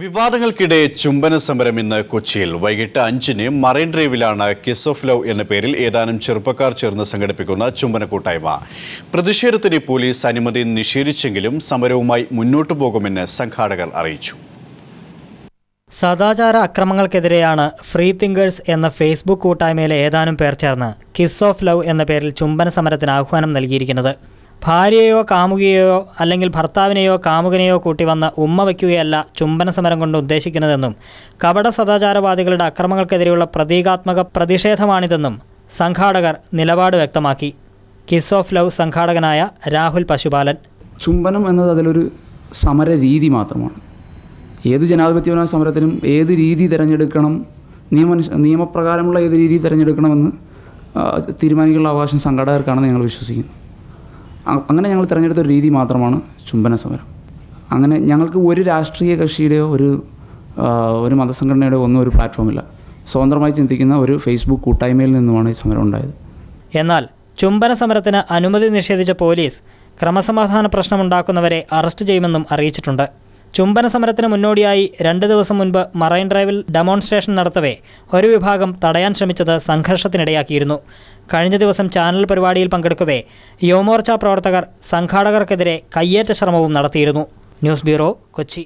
വിവാദങ്ങൾക്കിടെ ചുംബന സമരം ഇന്ന് കൊച്ചിയിൽ വൈകിട്ട് അഞ്ചിന് മറൈൻ ഡ്രൈവിലാണ് കിസ് ഓഫ് ലവ് എന്ന പേരിൽ ഏതാനും ചെറുപ്പക്കാർ ചേർന്ന് സംഘടിപ്പിക്കുന്ന ചുംബന കൂട്ടായ്മ പ്രതിഷേധത്തിന് പോലീസ് അനുമതി നിഷേധിച്ചെങ്കിലും സമരവുമായി മുന്നോട്ടു പോകുമെന്ന് സംഘാടകർ അറിയിച്ചു സദാചാര അക്രമങ്ങൾക്കെതിരെയാണ് ഫ്രീ തിങ്കേഴ്സ് എന്ന ഫേസ്ബുക്ക് കൂട്ടായ്മയിലെ ഏതാനും പേർ ചേർന്ന് കിസ് ഓഫ് ലവ് എന്ന പേരിൽ ചുംബന സമരത്തിന് ആഹ്വാനം നൽകിയിരിക്കുന്നത് ഭാര്യയോ കാമുകിയോ അല്ലെങ്കിൽ ഭർത്താവിനെയോ കാമുകനെയോ കൂട്ടി വന്ന ഉമ്മ വയ്ക്കുകയല്ല ചുംബന സമരം കൊണ്ട് ഉദ്ദേശിക്കുന്നതെന്നും കപട സദാചാരവാദികളുടെ അക്രമങ്ങൾക്കെതിരെയുള്ള പ്രതീകാത്മക പ്രതിഷേധമാണിതെന്നും സംഘാടകർ നിലപാട് വ്യക്തമാക്കി കിസ് ഓഫ് ലവ് സംഘാടകനായ രാഹുൽ പശുപാലൻ ചുംബനം എന്നത് അതിലൊരു സമര രീതി മാത്രമാണ് ഏത് ജനാധിപത്യപരമായ സമരത്തിനും ഏത് രീതി തിരഞ്ഞെടുക്കണം നിയമ നിയമപ്രകാരമുള്ള ഏത് രീതി തിരഞ്ഞെടുക്കണമെന്ന് തീരുമാനിക്കാനുള്ള അവകാശം സംഘാടകർക്കാണെന്ന് ഞങ്ങൾ വിശ്വസിക്കുന്നു അങ്ങനെ ഞങ്ങൾ തിരഞ്ഞെടുത്ത രീതി മാത്രമാണ് ചുംബന സമരം അങ്ങനെ ഞങ്ങൾക്ക് ഒരു രാഷ്ട്രീയ കക്ഷിയുടെയോ ഒരു ഒരു മതസംഘടനയുടെയോ ഒന്നും ഒരു പ്ലാറ്റ്ഫോമില്ല സ്വതന്ത്രമായി ചിന്തിക്കുന്ന ഒരു ഫേസ്ബുക്ക് കൂട്ടായ്മയിൽ നിന്നുമാണ് ഈ സമരം ഉണ്ടായത് എന്നാൽ ചുംബന സമരത്തിന് അനുമതി നിഷേധിച്ച പോലീസ് ക്രമസമാധാന പ്രശ്നമുണ്ടാക്കുന്നവരെ അറസ്റ്റ് ചെയ്യുമെന്നും അറിയിച്ചിട്ടുണ്ട് ചുംബന സമരത്തിന് മുന്നോടിയായി രണ്ട് ദിവസം മുൻപ് മറൈൻ ഡ്രൈവിൽ ഡെമോൺസ്ട്രേഷൻ നടത്തവേ ഒരു വിഭാഗം തടയാൻ ശ്രമിച്ചത് സംഘർഷത്തിനിടയാക്കിയിരുന്നു കഴിഞ്ഞ ദിവസം ചാനൽ പരിപാടിയിൽ പങ്കെടുക്കവേ യുവമോർച്ച പ്രവർത്തകർ സംഘാടകർക്കെതിരെ കയ്യേറ്റ ശ്രമവും നടത്തിയിരുന്നു ന്യൂസ് ബ്യൂറോ കൊച്ചി